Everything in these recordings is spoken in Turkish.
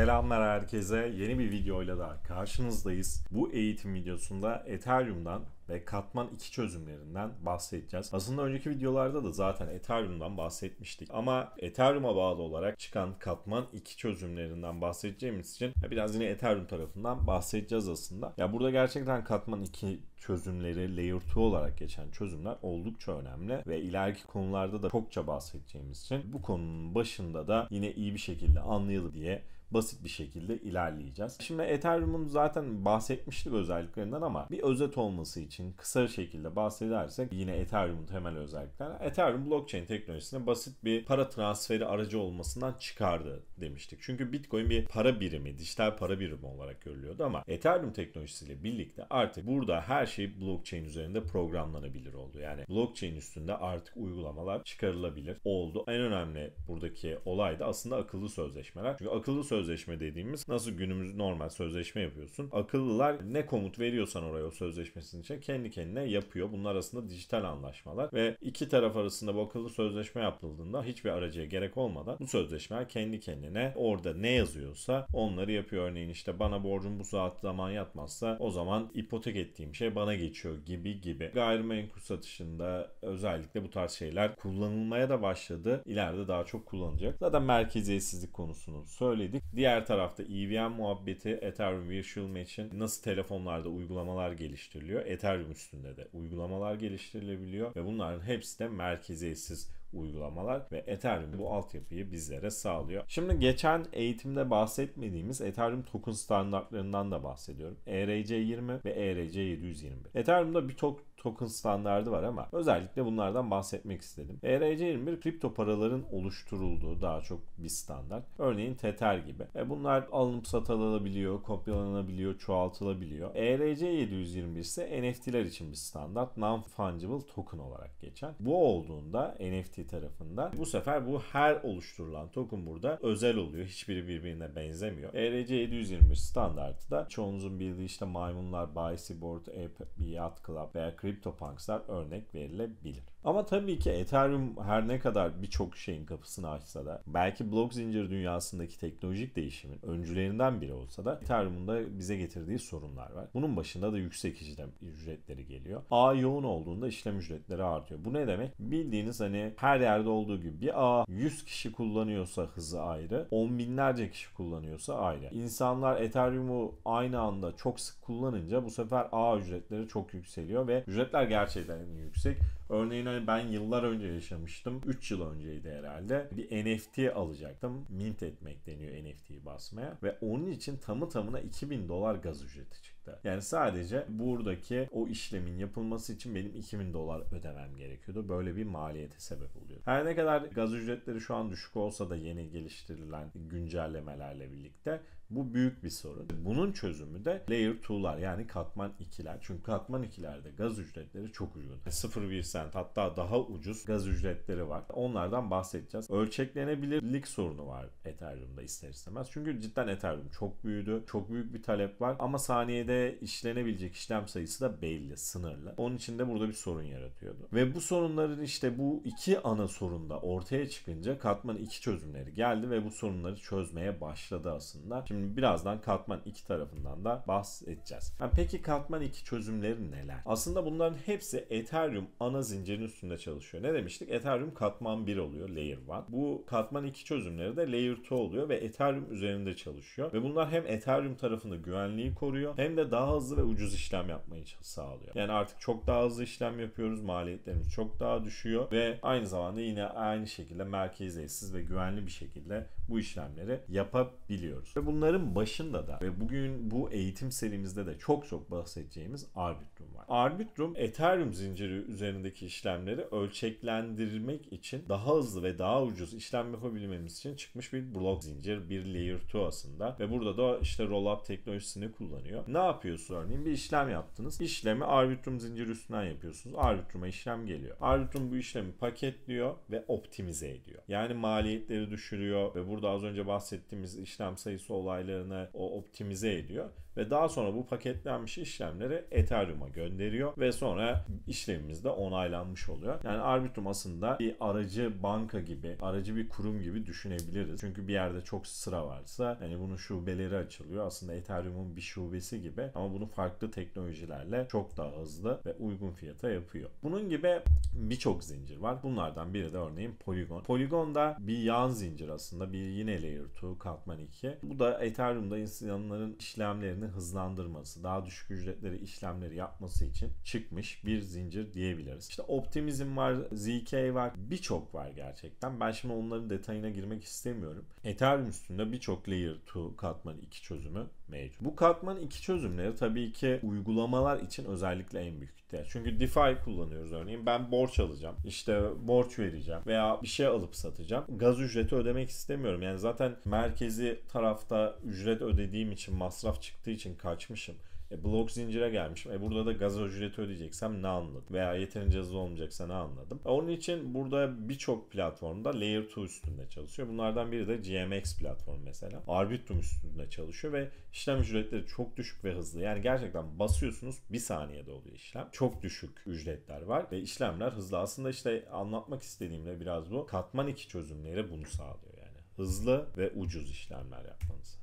Selamlar herkese. Yeni bir videoyla da karşınızdayız. Bu eğitim videosunda Ethereum'dan ve katman 2 çözümlerinden bahsedeceğiz. Aslında önceki videolarda da zaten Ethereum'dan bahsetmiştik. Ama Ethereum'a bağlı olarak çıkan katman 2 çözümlerinden bahsedeceğimiz için biraz yine Ethereum tarafından bahsedeceğiz aslında. Ya burada gerçekten katman 2 çözümleri layer 2 olarak geçen çözümler oldukça önemli ve ileriki konularda da çokça bahsedeceğimiz için bu konunun başında da yine iyi bir şekilde anlayalım diye basit bir şekilde ilerleyeceğiz. Şimdi Ethereum'un zaten bahsetmiştik özelliklerinden ama bir özet olması için kısa şekilde bahsedersek yine Ethereum'un temel özellikleri. Ethereum blockchain teknolojisine basit bir para transferi aracı olmasından çıkardı demiştik. Çünkü Bitcoin bir para birimi, dijital para birimi olarak görülüyordu ama Ethereum teknolojisiyle birlikte artık burada her şey blockchain üzerinde programlanabilir oldu. Yani blockchain üstünde artık uygulamalar çıkarılabilir oldu. En önemli buradaki olay da aslında akıllı sözleşmeler. Çünkü akıllı sözleşmeler sözleşme dediğimiz nasıl günümüz normal sözleşme yapıyorsun. Akıllılar ne komut veriyorsan oraya o sözleşmesinin için kendi kendine yapıyor. Bunlar arasında dijital anlaşmalar ve iki taraf arasında bu akıllı sözleşme yapıldığında hiçbir aracıya gerek olmadan bu sözleşmeler kendi kendine orada ne yazıyorsa onları yapıyor. Örneğin işte bana borcum bu saat zaman yatmazsa o zaman ipotek ettiğim şey bana geçiyor gibi gibi. Gayrimenkul satışında özellikle bu tarz şeyler kullanılmaya da başladı. İleride daha çok kullanılacak. Zaten merkeziyetsizlik konusunu söyledik. Diğer tarafta EVM muhabbeti Ethereum Virtual için nasıl telefonlarda uygulamalar geliştiriliyor? Ethereum üstünde de uygulamalar geliştirilebiliyor ve bunların hepsi de merkeziyetsiz uygulamalar ve Ethereum bu altyapıyı bizlere sağlıyor. Şimdi geçen eğitimde bahsetmediğimiz Ethereum token standartlarından da bahsediyorum. ERC20 ve erc 721. Ethereum'da bir tok token standardı var ama özellikle bunlardan bahsetmek istedim. ERC21 kripto paraların oluşturulduğu daha çok bir standart. Örneğin Tether gibi. E bunlar alınıp satılabiliyor, kopyalanabiliyor, çoğaltılabiliyor. ERC721 ise NFT'ler için bir standart. Non-fungible token olarak geçen. Bu olduğunda NFT tarafında bu sefer bu her oluşturulan token burada özel oluyor. Hiçbiri birbirine benzemiyor. ERC721 standartı da çoğunuzun bildiği işte maymunlar, Bicyboard, Ape, Yacht Club veya kripto örnek verilebilir. Ama tabii ki Ethereum her ne kadar birçok şeyin kapısını açsa da belki blok zincir dünyasındaki teknolojik değişimin öncülerinden biri olsa da Ethereum'un da bize getirdiği sorunlar var. Bunun başında da yüksek işlem ücretleri geliyor. Ağ yoğun olduğunda işlem ücretleri artıyor. Bu ne demek? Bildiğiniz hani her yerde olduğu gibi bir ağ 100 kişi kullanıyorsa hızı ayrı, on binlerce kişi kullanıyorsa ayrı. İnsanlar Ethereum'u aynı anda çok sık kullanınca bu sefer ağ ücretleri çok yükseliyor ve ücretler gerçekten yüksek. Örneğin hani ben yıllar önce yaşamıştım. 3 yıl önceydi herhalde. Bir NFT alacaktım. Mint etmek deniyor NFT'yi basmaya. Ve onun için tamı tamına 2000 dolar gaz ücreti çıktı çıktı. Yani sadece buradaki o işlemin yapılması için benim 2000 dolar ödemem gerekiyordu. Böyle bir maliyete sebep oluyor. Her ne kadar gaz ücretleri şu an düşük olsa da yeni geliştirilen güncellemelerle birlikte bu büyük bir sorun. Bunun çözümü de layer 2'lar yani katman 2'ler. Çünkü katman 2'lerde gaz ücretleri çok ucuz. 0,1 e, sent hatta daha ucuz gaz ücretleri var. Onlardan bahsedeceğiz. Ölçeklenebilirlik sorunu var Ethereum'da ister istemez. Çünkü cidden Ethereum çok büyüdü. Çok büyük bir talep var ama saniyede Türkiye'de işlenebilecek işlem sayısı da belli, sınırlı. Onun için de burada bir sorun yaratıyordu. Ve bu sorunların işte bu iki ana sorunda ortaya çıkınca Katman 2 çözümleri geldi ve bu sorunları çözmeye başladı aslında. Şimdi birazdan Katman 2 tarafından da bahsedeceğiz. Yani peki Katman 2 çözümleri neler? Aslında bunların hepsi Ethereum ana zincirin üstünde çalışıyor. Ne demiştik? Ethereum Katman 1 oluyor, Layer 1. Bu Katman 2 çözümleri de Layer 2 oluyor ve Ethereum üzerinde çalışıyor. Ve bunlar hem Ethereum tarafında güvenliği koruyor hem de de daha hızlı ve ucuz işlem yapmayı sağlıyor. Yani artık çok daha hızlı işlem yapıyoruz. Maliyetlerimiz çok daha düşüyor ve aynı zamanda yine aynı şekilde merkeziyetsiz ve güvenli bir şekilde bu işlemleri yapabiliyoruz. Ve bunların başında da ve bugün bu eğitim serimizde de çok çok bahsedeceğimiz Arbitrum var. Arbitrum Ethereum zinciri üzerindeki işlemleri ölçeklendirmek için daha hızlı ve daha ucuz işlem yapabilmemiz için çıkmış bir blok zincir, bir layer 2 aslında ve burada da işte rollup teknolojisini kullanıyor. Ne yapıyorsunuz örneğin? Bir işlem yaptınız. İşlemi arbitrum zincir üstünden yapıyorsunuz. Arbitrum'a işlem geliyor. Arbitrum bu işlemi paketliyor ve optimize ediyor. Yani maliyetleri düşürüyor ve burada az önce bahsettiğimiz işlem sayısı olaylarını o optimize ediyor ve daha sonra bu paketlenmiş işlemleri Ethereum'a gönderiyor ve sonra işlemimiz de onaylanmış oluyor. Yani Arbitrum aslında bir aracı banka gibi, aracı bir kurum gibi düşünebiliriz. Çünkü bir yerde çok sıra varsa hani bunun şubeleri açılıyor. Aslında Ethereum'un bir şubesi gibi gibi ama bunu farklı teknolojilerle çok daha hızlı ve uygun fiyata yapıyor. Bunun gibi birçok zincir var. Bunlardan biri de örneğin Polygon. Polygon da bir yan zincir aslında. Bir yine Layer 2, Katman 2. Bu da Ethereum'da insanların işlemlerini hızlandırması, daha düşük ücretleri işlemleri yapması için çıkmış bir zincir diyebiliriz. İşte Optimism var, ZK var, birçok var gerçekten. Ben şimdi onların detayına girmek istemiyorum. Ethereum üstünde birçok Layer 2, Katman 2 çözümü mevcut. Bu Katman 2 çözüm çözümleri tabii ki uygulamalar için özellikle en büyük ihtiyaç. Çünkü DeFi kullanıyoruz örneğin. Ben borç alacağım. işte borç vereceğim veya bir şey alıp satacağım. Gaz ücreti ödemek istemiyorum. Yani zaten merkezi tarafta ücret ödediğim için masraf çıktığı için kaçmışım. E, blok zincire gelmişim. E, burada da gaz ücreti ödeyeceksem ne anladım? Veya yeterince hızlı olmayacaksa ne anladım? E, onun için burada birçok platformda Layer 2 üstünde çalışıyor. Bunlardan biri de GMX platformu mesela. Arbitrum üstünde çalışıyor ve işlem ücretleri çok düşük ve hızlı. Yani gerçekten basıyorsunuz bir saniyede oluyor işlem. Çok düşük ücretler var ve işlemler hızlı. Aslında işte anlatmak istediğimde biraz bu katman iki çözümleri bunu sağlıyor yani. Hızlı ve ucuz işlemler yapmanızı.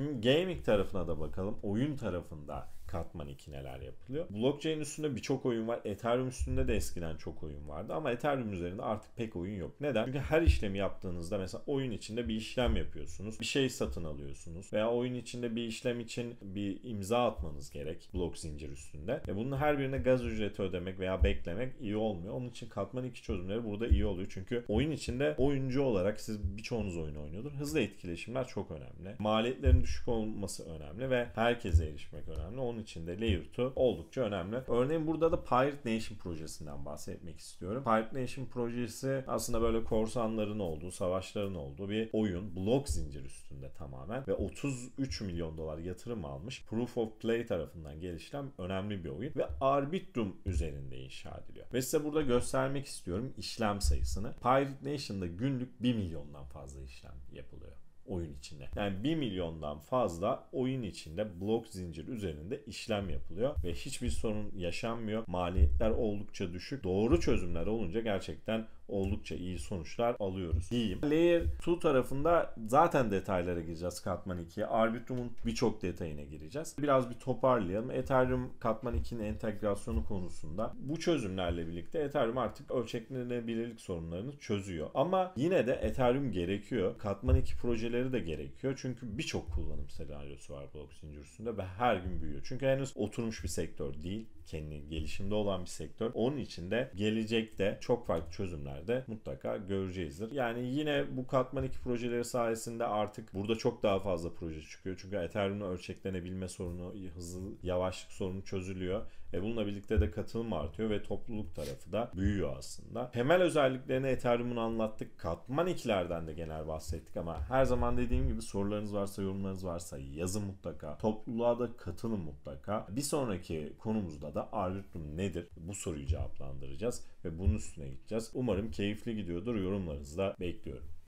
Şimdi gaming tarafına da bakalım. Oyun tarafında katman 2 neler yapılıyor. Blockchain üstünde birçok oyun var. Ethereum üstünde de eskiden çok oyun vardı ama Ethereum üzerinde artık pek oyun yok. Neden? Çünkü her işlemi yaptığınızda mesela oyun içinde bir işlem yapıyorsunuz. Bir şey satın alıyorsunuz veya oyun içinde bir işlem için bir imza atmanız gerek blok zincir üstünde. E bunun her birine gaz ücreti ödemek veya beklemek iyi olmuyor. Onun için katman iki çözümleri burada iyi oluyor. Çünkü oyun içinde oyuncu olarak siz birçoğunuz oyun oynuyordur. Hızlı etkileşimler çok önemli. Maliyetlerin düşük olması önemli ve herkese erişmek önemli. Onun bunun için oldukça önemli. Örneğin burada da Pirate Nation projesinden bahsetmek istiyorum. Pirate Nation projesi aslında böyle korsanların olduğu, savaşların olduğu bir oyun. Blok zincir üstünde tamamen ve 33 milyon dolar yatırım almış. Proof of Play tarafından geliştiren önemli bir oyun ve Arbitrum üzerinde inşa ediliyor. Ve size burada göstermek istiyorum işlem sayısını. Pirate Nation'da günlük 1 milyondan fazla işlem yapılıyor oyun içinde. Yani 1 milyondan fazla oyun içinde blok zincir üzerinde işlem yapılıyor ve hiçbir sorun yaşanmıyor. Maliyetler oldukça düşük. Doğru çözümler olunca gerçekten oldukça iyi sonuçlar alıyoruz diyeyim. Layer 2 tarafında zaten detaylara gireceğiz Katman 2'ye. Arbitrum'un birçok detayına gireceğiz. Biraz bir toparlayalım. Ethereum Katman 2'nin entegrasyonu konusunda bu çözümlerle birlikte Ethereum artık ölçeklenebilirlik sorunlarını çözüyor. Ama yine de Ethereum gerekiyor. Katman 2 projeleri destekleri de gerekiyor. Çünkü birçok kullanım senaryosu var blok zincirisinde ve her gün büyüyor. Çünkü henüz oturmuş bir sektör değil. Kendi gelişimde olan bir sektör. Onun için de gelecekte çok farklı çözümler de mutlaka göreceğizdir. Yani yine bu Katman 2 projeleri sayesinde artık burada çok daha fazla proje çıkıyor. Çünkü Ethereum'un ölçeklenebilme sorunu, hızlı, yavaşlık sorunu çözülüyor ve bununla birlikte de katılım artıyor ve topluluk tarafı da büyüyor aslında. Temel özelliklerini Ethereum'un anlattık. Katman ikilerden de genel bahsettik ama her zaman dediğim gibi sorularınız varsa yorumlarınız varsa yazın mutlaka. Topluluğa da katılın mutlaka. Bir sonraki konumuzda da Arbitrum nedir? Bu soruyu cevaplandıracağız ve bunun üstüne gideceğiz. Umarım keyifli gidiyordur. Yorumlarınızı da bekliyorum.